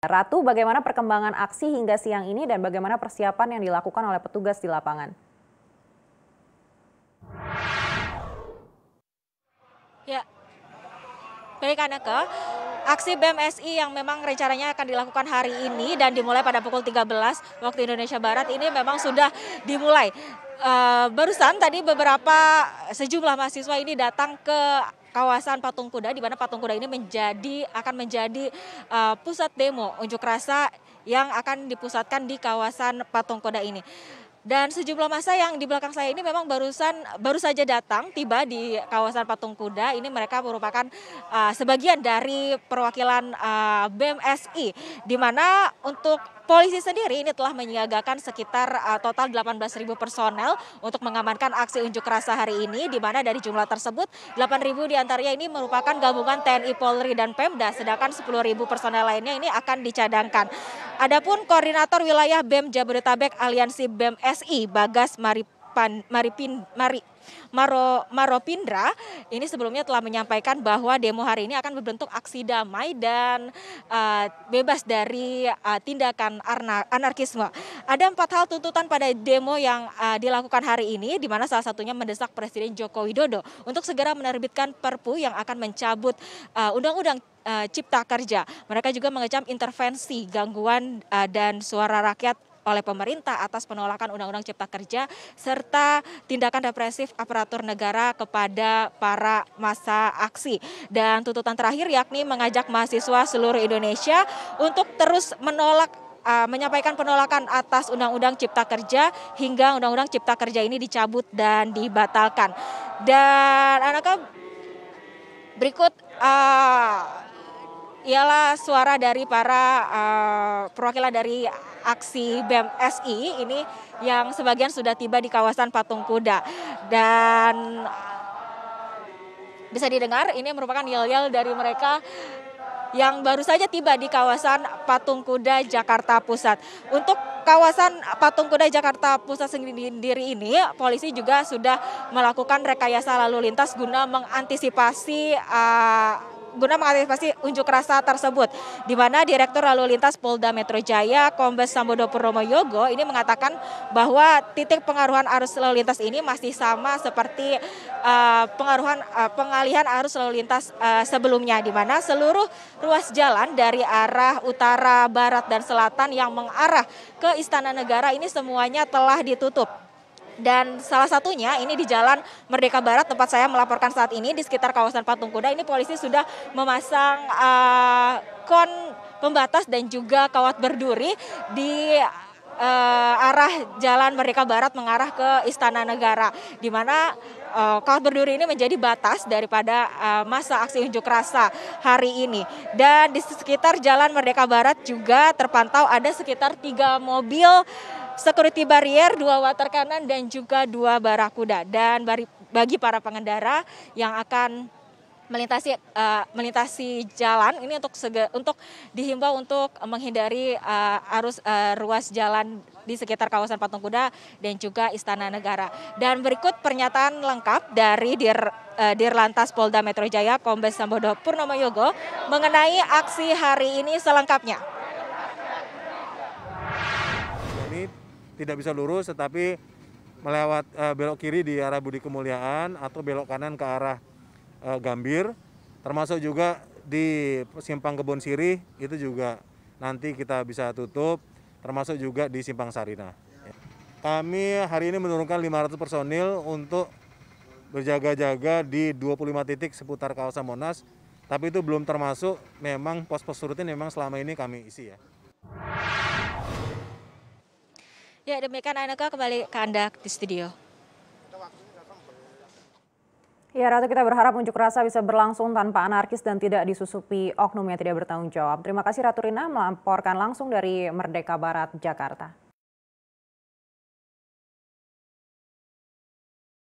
Ratu, bagaimana perkembangan aksi hingga siang ini dan bagaimana persiapan yang dilakukan oleh petugas di lapangan? Ya, baik Aneke. Aksi BMSI yang memang rencananya akan dilakukan hari ini dan dimulai pada pukul 13 waktu Indonesia Barat ini memang sudah dimulai. Uh, barusan tadi beberapa sejumlah mahasiswa ini datang ke kawasan Patung Kuda di mana Patung Kuda ini menjadi akan menjadi uh, pusat demo unjuk rasa yang akan dipusatkan di kawasan Patung Kuda ini. Dan sejumlah masa yang di belakang saya ini memang barusan baru saja datang tiba di kawasan Patung Kuda. Ini mereka merupakan uh, sebagian dari perwakilan uh, eh, BMSI di mana untuk polisi sendiri ini telah menyiagakan sekitar uh, total 18.000 personel untuk mengamankan aksi unjuk rasa hari ini di mana dari jumlah tersebut 8.000 diantaranya ini merupakan gabungan TNI Polri dan Pemda sedangkan 10.000 personel lainnya ini akan dicadangkan. Adapun koordinator wilayah BEM Jabodetabek Aliansi BEM SI Bagas Mari Pan, Maripin, Mari Maro, Maropindra ini sebelumnya telah menyampaikan bahwa demo hari ini akan berbentuk aksi damai dan uh, bebas dari uh, tindakan anarkisme. Ada empat hal tuntutan pada demo yang uh, dilakukan hari ini, di mana salah satunya mendesak Presiden Joko Widodo untuk segera menerbitkan Perpu yang akan mencabut undang-undang uh, Cipta Kerja. Mereka juga mengecam intervensi gangguan dan suara rakyat oleh pemerintah atas penolakan Undang-Undang Cipta Kerja serta tindakan represif aparatur negara kepada para masa aksi. Dan tuntutan terakhir yakni mengajak mahasiswa seluruh Indonesia untuk terus menolak e, menyampaikan penolakan atas Undang-Undang Cipta Kerja hingga Undang-Undang Cipta Kerja ini dicabut dan dibatalkan. Dan anak berikut uh, ialah suara dari para uh, perwakilan dari aksi BMSI e ini yang sebagian sudah tiba di kawasan Patung Kuda dan bisa didengar ini merupakan yel-yel dari mereka yang baru saja tiba di kawasan Patung Kuda Jakarta Pusat. Untuk kawasan Patung Kuda Jakarta Pusat sendiri ini, polisi juga sudah melakukan rekayasa lalu lintas guna mengantisipasi uh, guna mengantisipasi unjuk rasa tersebut. Di mana Direktur Lalu Lintas Polda Metro Jaya, Kombes Sambodo Purnomo Yogo ini mengatakan bahwa titik pengaruhan arus lalu lintas ini masih sama seperti uh, pengaruhan uh, pengalihan arus lalu lintas uh, sebelumnya di mana seluruh ruas jalan dari arah utara, barat dan selatan yang mengarah ke Istana Negara ini semuanya telah ditutup dan salah satunya ini di Jalan Merdeka Barat tempat saya melaporkan saat ini di sekitar kawasan Patung Kuda ini polisi sudah memasang uh, kon pembatas dan juga kawat berduri di uh, arah Jalan Merdeka Barat mengarah ke Istana Negara, di mana uh, eh, kawat berduri ini menjadi batas daripada uh, masa aksi unjuk rasa hari ini. Dan di sekitar Jalan Merdeka Barat juga terpantau ada sekitar tiga mobil security barrier, dua water cannon, dan juga dua barakuda. Dan bagi para pengendara yang akan melintasi uh, melintasi jalan ini untuk sege, untuk dihimbau untuk menghindari uh, arus uh, ruas jalan di sekitar kawasan Patung Kuda dan juga Istana Negara. Dan berikut pernyataan lengkap dari Dir uh, Lantas Polda Metro Jaya Kombes Sambodo Purnomo Yogo mengenai aksi hari ini selengkapnya. Ini tidak bisa lurus tetapi melewat uh, belok kiri di arah Budi Kemuliaan atau belok kanan ke arah uh, Gambir, termasuk juga di simpang Kebon Sirih itu juga nanti kita bisa tutup, termasuk juga di simpang Sarina. Kami hari ini menurunkan 500 personil untuk berjaga-jaga di 25 titik seputar kawasan Monas, tapi itu belum termasuk memang pos-pos rutin memang selama ini kami isi ya. Ya demikian Aneka kembali ke Anda di studio. Ya Ratu kita berharap unjuk rasa bisa berlangsung tanpa anarkis dan tidak disusupi oknum yang tidak bertanggung jawab. Terima kasih Ratu Rina melaporkan langsung dari Merdeka Barat, Jakarta.